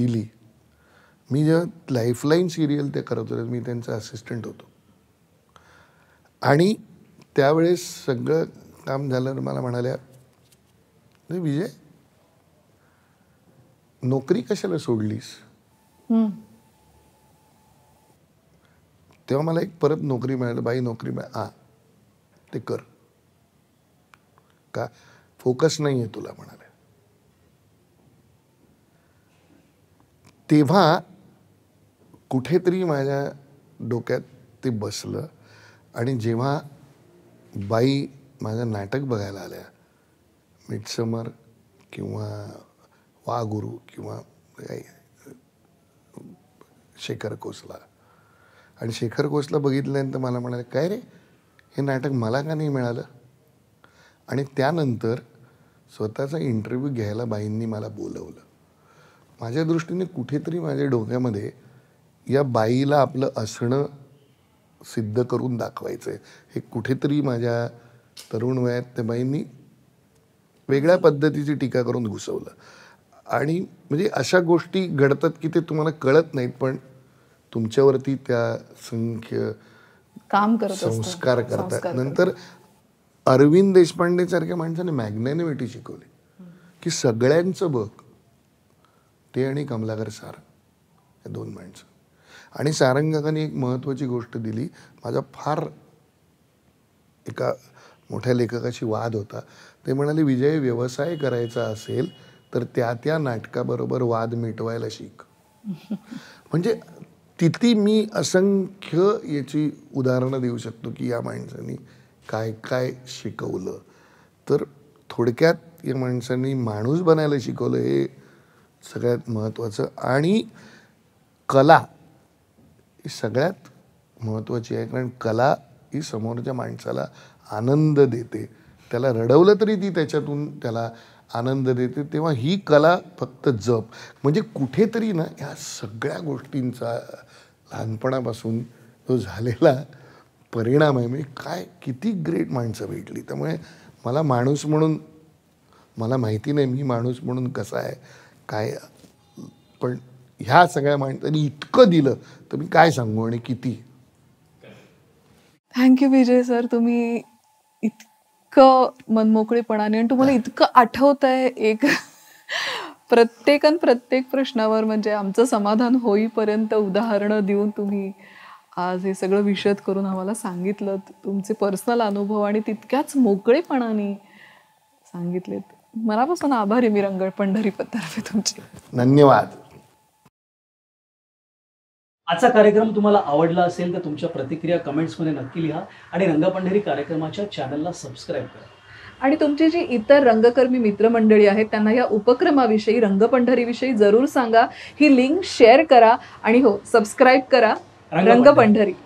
दिली मी जेव्हा लाईफलाईन सिरियल ते करत होते मी त्यांचा असिस्टंट होतो आणि त्यावेळेस सगळं काम झालं मला म्हणाल्या विजय नोकरी कशाला सोडलीस तेव्हा मला एक परत नोकरी मिळाली बाई नोकरी मिळा आ ते कर का फोकस नाही आहे तुला म्हणाले तेव्हा कुठेतरी माझ्या डोक्यात ते बसलं आणि जेव्हा बाई माझं नाटक बघायला आल्या मिडसमर किंवा वागुरू किंवा शेखर कोसला आणि शेखर कोसला बघितल्यानंतर मला म्हणाले काय रे हे नाटक मला का नाही मिळालं आणि त्यानंतर स्वतःचा इंटरव्ह्यू घ्यायला बाईंनी मला बोलवलं माझ्या दृष्टीने कुठेतरी माझ्या डोक्यामध्ये या बाईला आपलं असणं सिद्ध करून दाखवायचं आहे हे कुठेतरी माझ्या तरुण वयात त्या बाईंनी वेगळ्या पद्धतीची टीका करून घुसवलं आणि म्हणजे अशा गोष्टी घडतात की ते तुम्हाला कळत नाहीत पण तुमच्यावरती त्या संख्य काम करत संस्कार करतात नंतर अरविंद देशपांडेसारख्या माणसाने मॅग्नेनिमिटी शिकवली की सगळ्यांचं बघ ते आणि कमलाकर सार या दोन माणसं आणि सारंगकाने एक महत्त्वाची गोष्ट दिली माझा फार एका मोठ्या लेखकाशी वाद होता ते म्हणाले विजय व्यवसाय करायचा असेल तर त्या त्या नाटकाबरोबर वाद मिटवायला शिक म्हणजे तिथे मी असंख्य याची उदाहरणं देऊ शकतो की या माणसांनी काय काय शिकवलं तर थोडक्यात या माणसांनी माणूस बनायला शिकवलं हे सगळ्यात महत्त्वाचं आणि कला ही सगळ्यात महत्त्वाची आहे कारण कला ही समोरच्या माणसाला आनंद देते त्याला रडवलं तरी ती त्याच्यातून त्याला आनंद देते तेव्हा ही कला फक्त जप म्हणजे कुठेतरी ना ह्या सगळ्या गोष्टींचा लहानपणापासून जो झालेला परिणाम आहे म्हणजे काय किती ग्रेट माणसं भेटली त्यामुळे मला माणूस म्हणून मला माहिती नाही मी माणूस म्हणून कसा आहे काय पण ह्या सगळ्या माणसांनी इतकं दिलं तर मी काय सांगू आणि किती थँक्यू विजय सर तुम्ही इतकं मनमोकळेपणाने आणि तुम्हाला इतकं आठवत आहे एक प्रत्येक प्रत्येक प्रश्नावर म्हणजे आमचं समाधान होईपर्यंत उदाहरणं देऊन तुम्ही आज हे सगळं विषद करून आम्हाला सांगितलं तुमचे पर्सनल अनुभव आणि तितक्याच मोकळेपणाने सांगितलेत मनापासून आभारी मी रंगळ पंढरी तुमचे धन्यवाद आजचा कार्यक्रम तुम्हाला आवडला असेल तर तुमच्या प्रतिक्रिया कमेंट्समध्ये नक्की लिहा आणि पंढरी कार्यक्रमाच्या चॅनलला सबस्क्राईब करा आणि तुमची जी इतर रंगकर्मी मित्रमंडळी आहेत त्यांना या उपक्रमाविषयी पंढरीविषयी जरूर सांगा ही लिंक शेअर करा आणि हो सबस्क्राईब करा రంగ పండరి